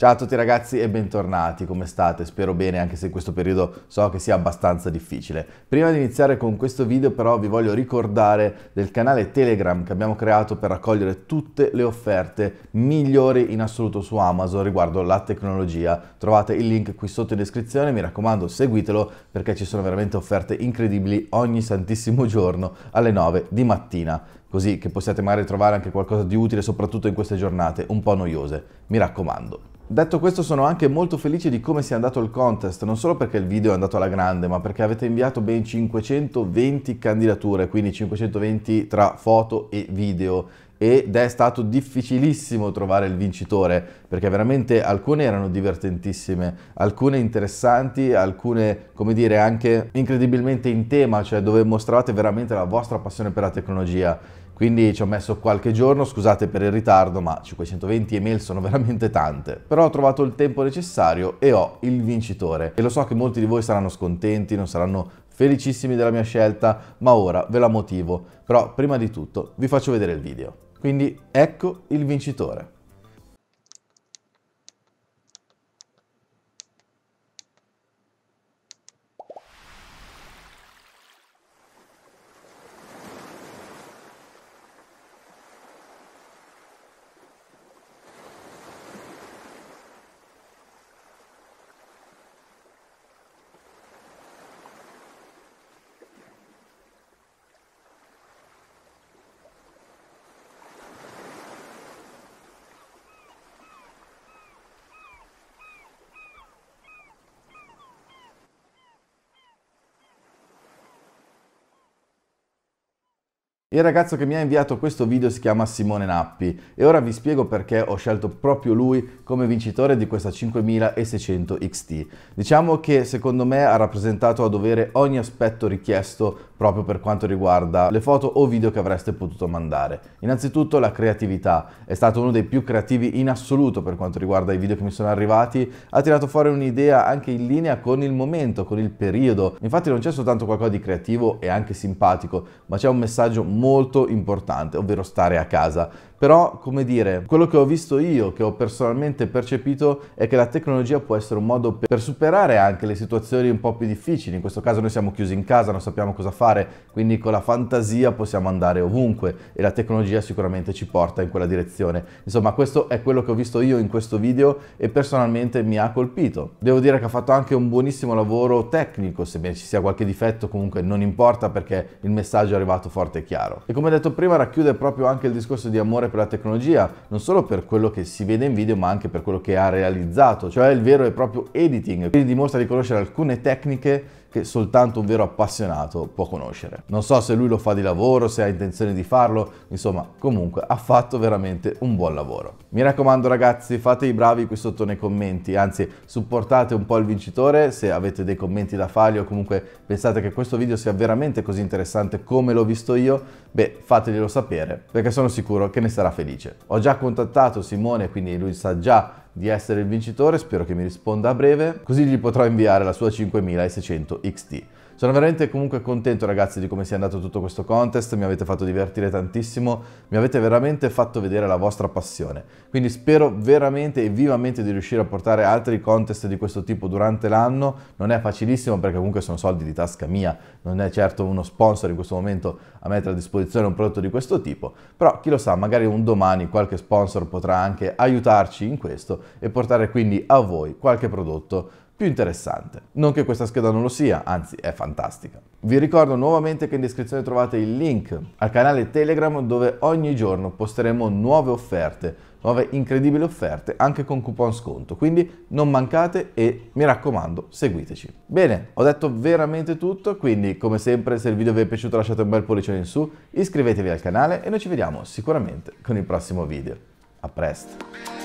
Ciao a tutti ragazzi e bentornati, come state? Spero bene anche se in questo periodo so che sia abbastanza difficile. Prima di iniziare con questo video però vi voglio ricordare del canale Telegram che abbiamo creato per raccogliere tutte le offerte migliori in assoluto su Amazon riguardo la tecnologia. Trovate il link qui sotto in descrizione, mi raccomando seguitelo perché ci sono veramente offerte incredibili ogni santissimo giorno alle 9 di mattina così che possiate magari trovare anche qualcosa di utile soprattutto in queste giornate un po' noiose. Mi raccomando. Detto questo sono anche molto felice di come sia andato il contest, non solo perché il video è andato alla grande, ma perché avete inviato ben 520 candidature, quindi 520 tra foto e video ed è stato difficilissimo trovare il vincitore perché veramente alcune erano divertentissime, alcune interessanti, alcune come dire anche incredibilmente in tema, cioè dove mostravate veramente la vostra passione per la tecnologia. Quindi ci ho messo qualche giorno, scusate per il ritardo, ma 520 email sono veramente tante. Però ho trovato il tempo necessario e ho il vincitore. E lo so che molti di voi saranno scontenti, non saranno felicissimi della mia scelta, ma ora ve la motivo. Però prima di tutto vi faccio vedere il video. Quindi ecco il vincitore. Il ragazzo che mi ha inviato questo video si chiama Simone Nappi e ora vi spiego perché ho scelto proprio lui come vincitore di questa 5600 XT. Diciamo che secondo me ha rappresentato a dovere ogni aspetto richiesto proprio per quanto riguarda le foto o video che avreste potuto mandare. Innanzitutto la creatività, è stato uno dei più creativi in assoluto per quanto riguarda i video che mi sono arrivati, ha tirato fuori un'idea anche in linea con il momento, con il periodo, infatti non c'è soltanto qualcosa di creativo e anche simpatico, ma c'è un messaggio molto importante, ovvero stare a casa però, come dire, quello che ho visto io, che ho personalmente percepito, è che la tecnologia può essere un modo per superare anche le situazioni un po' più difficili. In questo caso noi siamo chiusi in casa, non sappiamo cosa fare, quindi con la fantasia possiamo andare ovunque e la tecnologia sicuramente ci porta in quella direzione. Insomma, questo è quello che ho visto io in questo video e personalmente mi ha colpito. Devo dire che ha fatto anche un buonissimo lavoro tecnico, sebbene ci sia qualche difetto comunque non importa perché il messaggio è arrivato forte e chiaro. E come detto prima racchiude proprio anche il discorso di amore per la tecnologia, non solo per quello che si vede in video, ma anche per quello che ha realizzato, cioè il vero e proprio editing. Quindi dimostra di conoscere alcune tecniche che soltanto un vero appassionato può conoscere. Non so se lui lo fa di lavoro, se ha intenzione di farlo, insomma comunque ha fatto veramente un buon lavoro. Mi raccomando ragazzi fate i bravi qui sotto nei commenti, anzi supportate un po' il vincitore se avete dei commenti da fargli o comunque pensate che questo video sia veramente così interessante come l'ho visto io, beh fateglielo sapere perché sono sicuro che ne sarà felice. Ho già contattato Simone quindi lui sa già di essere il vincitore, spero che mi risponda a breve, così gli potrò inviare la sua 5600 XT. Sono veramente comunque contento ragazzi di come sia andato tutto questo contest, mi avete fatto divertire tantissimo, mi avete veramente fatto vedere la vostra passione. Quindi spero veramente e vivamente di riuscire a portare altri contest di questo tipo durante l'anno. Non è facilissimo perché comunque sono soldi di tasca mia, non è certo uno sponsor in questo momento a mettere a disposizione un prodotto di questo tipo, però chi lo sa, magari un domani qualche sponsor potrà anche aiutarci in questo e portare quindi a voi qualche prodotto più interessante. Non che questa scheda non lo sia, anzi è fantastica. Vi ricordo nuovamente che in descrizione trovate il link al canale Telegram dove ogni giorno posteremo nuove offerte, nuove incredibili offerte anche con coupon sconto, quindi non mancate e mi raccomando seguiteci. Bene, ho detto veramente tutto, quindi come sempre se il video vi è piaciuto lasciate un bel pollice in su, iscrivetevi al canale e noi ci vediamo sicuramente con il prossimo video. A presto!